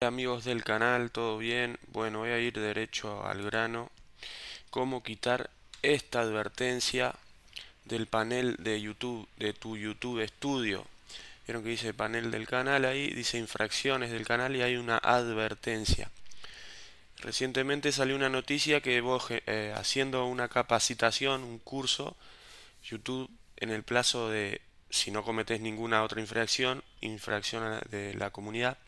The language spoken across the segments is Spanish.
Amigos del canal, ¿todo bien? Bueno, voy a ir derecho al grano. ¿Cómo quitar esta advertencia del panel de YouTube, de tu YouTube Studio? Vieron que dice panel del canal ahí, dice infracciones del canal y hay una advertencia. Recientemente salió una noticia que vos eh, haciendo una capacitación, un curso, YouTube en el plazo de, si no cometes ninguna otra infracción, infracción de la comunidad,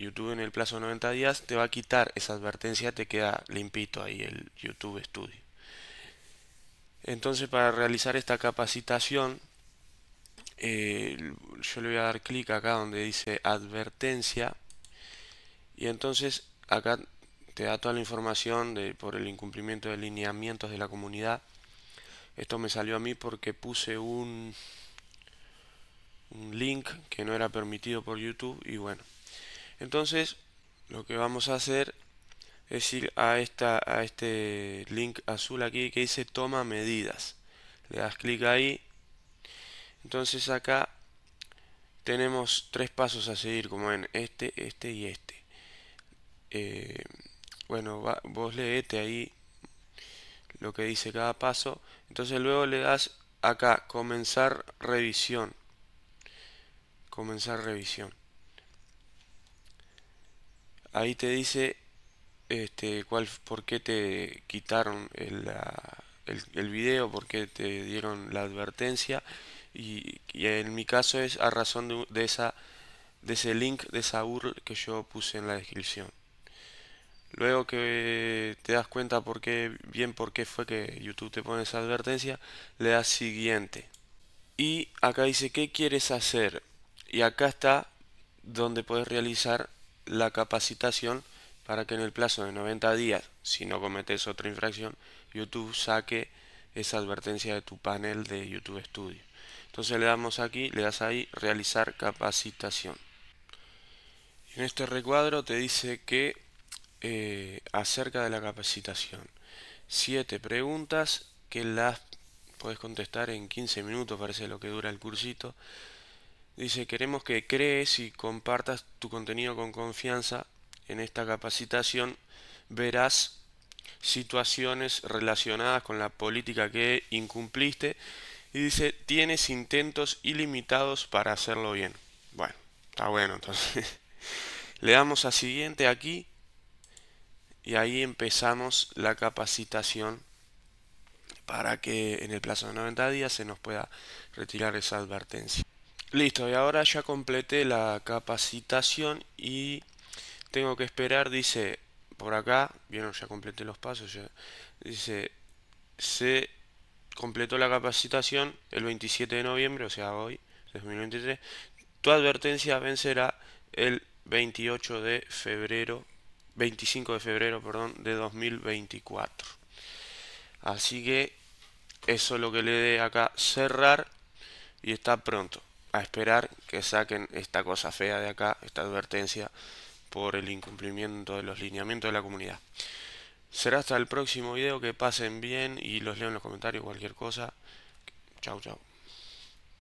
YouTube en el plazo de 90 días te va a quitar esa advertencia, te queda limpito ahí el YouTube Studio. Entonces para realizar esta capacitación, eh, yo le voy a dar clic acá donde dice advertencia y entonces acá te da toda la información de, por el incumplimiento de lineamientos de la comunidad. Esto me salió a mí porque puse un, un link que no era permitido por YouTube y bueno. Entonces, lo que vamos a hacer es ir a, esta, a este link azul aquí que dice toma medidas. Le das clic ahí. Entonces acá tenemos tres pasos a seguir, como ven, este, este y este. Eh, bueno, vos leete ahí lo que dice cada paso. Entonces luego le das acá, comenzar revisión. Comenzar revisión ahí te dice este, cuál, por qué te quitaron el, video, por qué te dieron la advertencia. Y, en mi caso es a razón de, esa, de ese link, de esa URL que yo puse en la descripción. Luego que te das cuenta por qué, bien por qué fue que YouTube te pone esa advertencia, le das siguiente. Y acá dice, ¿qué quieres hacer? Y acá está donde puedes realizar la capacitación para que en el plazo de 90 días, si no cometes otra infracción, YouTube saque esa advertencia de tu panel de YouTube Studio. Entonces le damos aquí, le das ahí, realizar capacitación. En este recuadro te dice que eh, acerca de la capacitación, siete preguntas que las puedes contestar en 15 minutos, parece lo que dura el cursito. Dice, queremos que crees y compartas tu contenido con confianza. En esta capacitación verás situaciones relacionadas con la política que incumpliste. Y dice, tienes intentos ilimitados para hacerlo bien. Bueno, está bueno. Entonces, le damos a siguiente aquí. Y ahí empezamos la capacitación para que en el plazo de 90 días se nos pueda retirar esa advertencia. Listo, y ahora ya completé la capacitación y tengo que esperar, dice, por acá, vieron, ya completé los pasos, ya, dice, se completó la capacitación el 27 de noviembre, o sea, hoy, 2023, tu advertencia vencerá el 28 de febrero, 25 de febrero, perdón, de 2024. Así que eso es lo que le dé acá cerrar y está pronto a esperar que saquen esta cosa fea de acá, esta advertencia por el incumplimiento de los lineamientos de la comunidad. Será hasta el próximo video, que pasen bien y los leo en los comentarios, cualquier cosa. Chau, chao